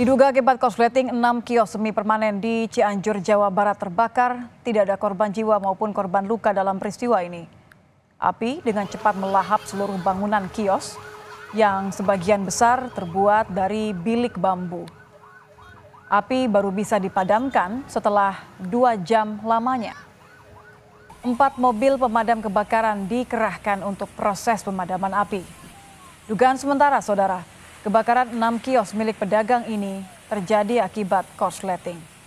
Diduga akibat korsleting 6 kios semi permanen di Cianjur, Jawa Barat terbakar, tidak ada korban jiwa maupun korban luka dalam peristiwa ini. Api dengan cepat melahap seluruh bangunan kios yang sebagian besar terbuat dari bilik bambu. Api baru bisa dipadamkan setelah dua jam lamanya. Empat mobil pemadam kebakaran dikerahkan untuk proses pemadaman api. Dugaan sementara, saudara, Kebakaran enam kios milik pedagang ini terjadi akibat korsleting.